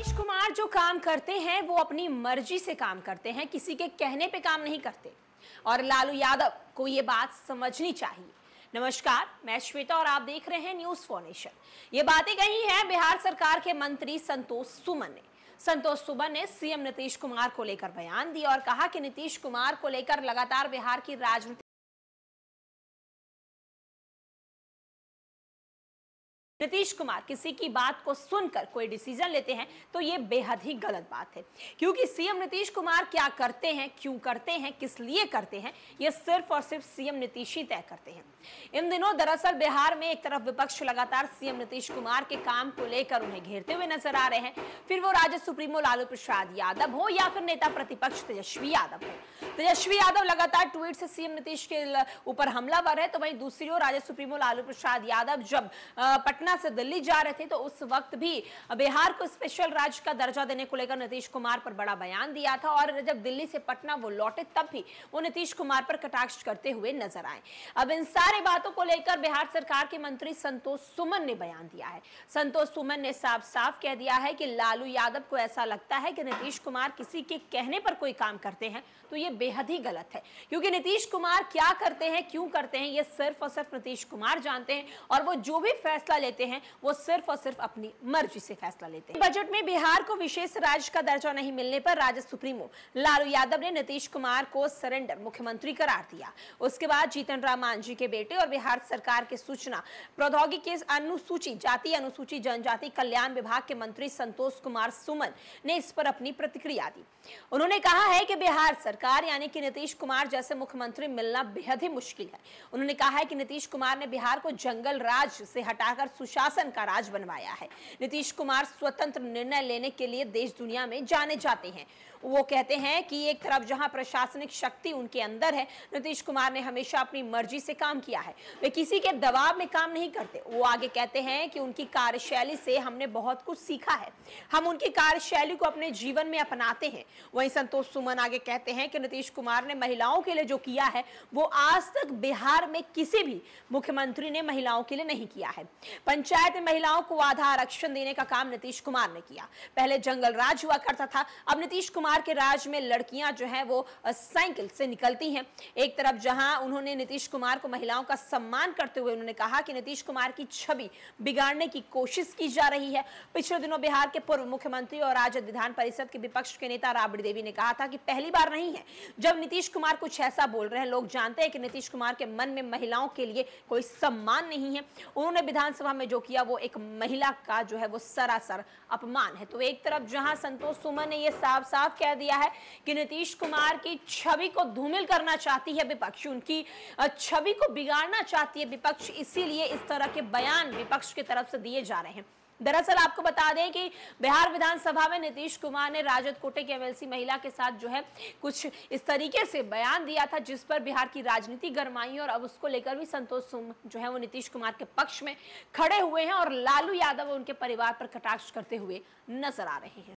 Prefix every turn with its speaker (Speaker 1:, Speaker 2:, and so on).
Speaker 1: नीतीश कुमार जो काम करते हैं वो अपनी मर्जी से काम करते हैं किसी के कहने पे काम नहीं करते और लालू यादव को ये बात समझनी चाहिए नमस्कार मैं श्वेता और आप देख रहे हैं न्यूज फॉर्नेशन ये बातें कही हैं बिहार सरकार के मंत्री संतोष सुमन ने संतोष सुमन ने सीएम नीतीश कुमार को लेकर बयान दिया और कहा कि नीतीश कुमार को लेकर लगातार बिहार की राजनीति नीतीश कुमार किसी की बात को सुनकर कोई डिसीजन लेते हैं तो ये बेहद ही गलत बात है क्योंकि सीएम नीतीश कुमार क्या करते हैं क्यों करते हैं किस लिए करते हैं ये सिर्फ और सिर्फ सीएम नीतीश ही तय करते हैं इन दिनों दरअसल बिहार में एक तरफ विपक्ष लगातार सीएम नीतीश कुमार के काम को लेकर उन्हें घेरते हुए नजर आ रहे हैं फिर वो राज्य सुप्रीमो लालू प्रसाद यादव हो या फिर नेता प्रतिपक्ष तेजस्वी यादव हो तेजस्वी यादव लगातार ट्वीट से सीएम नीतीश के ऊपर हमलावर है तो वहीं दूसरी ओर राज्य सुप्रीमो लालू प्रसाद यादव जब पटना हरियाणा से दिल्ली जा रहे थे तो उस वक्त भी बिहार को स्पेशल राज्य का दर्जा देने को लेकर नीतीश कुमार पर बड़ा बयान दिया था और जब दिल्ली से पटना वो लौटे तब भी वो नीतीश कुमार पर कटाक्ष करते हुए नजर आए अब इन सारी बातों को लेकर बिहार सरकार के मंत्री संतोष सुमन ने बयान दिया है संतोष सुमन ने साफ साफ कह दिया है कि लालू यादव को ऐसा लगता है कि नीतीश कुमार किसी के कहने पर कोई काम करते हैं तो ये बेहद ही गलत है क्योंकि नीतीश कुमार क्या करते हैं क्यों करते हैं ये सिर्फ और सिर्फ नीतीश कुमार जानते हैं और वो जो भी फैसला लेते लेते हैं वो सिर्फ और सिर्फ अपनी मर्जी से फैसला लेते हैं बजट में बिहार को विशेष राज्य का दर्जा नहीं मिलने पर राज्य सुप्रीमो लालू यादव ने नीतीश कुमार को सरेंडर मुख्यमंत्री करार दिया उसके बाद जीतन राम मांझी के बेटे और बिहार सरकार के सूचना प्रौद्योगिकी अनुसूचित जाति अनुसूचित जनजाति कल्याण विभाग के मंत्री संतोष कुमार सुमन ने इस पर अपनी प्रतिक्रिया दी उन्होंने कहा है कि बिहार सरकार यानी कि नीतीश कुमार जैसे मुख्यमंत्री मिलना बेहद ही मुश्किल है उन्होंने कहा है कि नीतीश कुमार ने बिहार को जंगल राज से हटाकर सुशासन का राज बनवाया है नीतीश कुमार स्वतंत्र निर्णय लेने के लिए देश दुनिया में जाने जाते हैं वो कहते हैं कि एक तरफ जहां प्रशासनिक शक्ति उनके अंदर है नीतीश कुमार ने हमेशा अपनी मर्जी से काम किया है वे किसी के दबाव में काम नहीं करते वो आगे कहते हैं कि उनकी कार्यशैली से हमने बहुत कुछ सीखा है हम उनकी कार्यशैली को अपने जीवन में अपनाते हैं वहीं संतोष सुमन आगे कहते हैं कि नीतीश कुमार ने महिलाओं के लिए जो किया है वो आज तक बिहार में किसी भी मुख्यमंत्री ने महिलाओं के लिए नहीं किया है पंचायत में महिलाओं को आधा आरक्षण देने का काम नीतीश कुमार ने किया पहले जंगल राज हुआ करता था अब नीतीश कुमार के राज में लड़कियां जो है वो साइकिल से निकलती हैं एक तरफ जहां उन्होंने नीतीश कुमार को महिलाओं का सम्मान करते हुए उन्होंने कहा कि नीतीश कुमार की छवि बिगाड़ने की कोशिश की जा रही है पिछले दिनों बिहार के पूर्व मुख्यमंत्री और राज्य विधान परिषद के विपक्ष के नेता राबड़ी देवी ने कहा था कि पहली बार नहीं है जब नीतीश कुमार कुछ ऐसा बोल रहे हैं लोग जानते हैं कि नीतीश कुमार के मन में महिलाओं के लिए कोई सम्मान नहीं है उन्होंने विधानसभा में जो किया वो एक महिला का जो है वो सरासर अपमान है तो एक तरफ जहां संतोष सुमन ने ये साफ साफ कह दिया है कि नीतीश कुमार की छवि को धूमिल करना चाहती है विपक्ष उनकी छवि को बिगाड़ना चाहती है विपक्ष इसीलिए इस तरह के बयान विपक्ष की तरफ से दिए जा रहे हैं दरअसल आपको बता दें कि बिहार विधानसभा में नीतीश कुमार ने राजद कोटे की एमएलसी महिला के साथ जो है कुछ इस तरीके से बयान दिया था जिस पर बिहार की राजनीति गरमाई और अब उसको लेकर भी संतोष सुम जो है वो नीतीश कुमार के पक्ष में खड़े हुए हैं और लालू यादव उनके परिवार पर कटाक्ष करते हुए नजर आ रहे हैं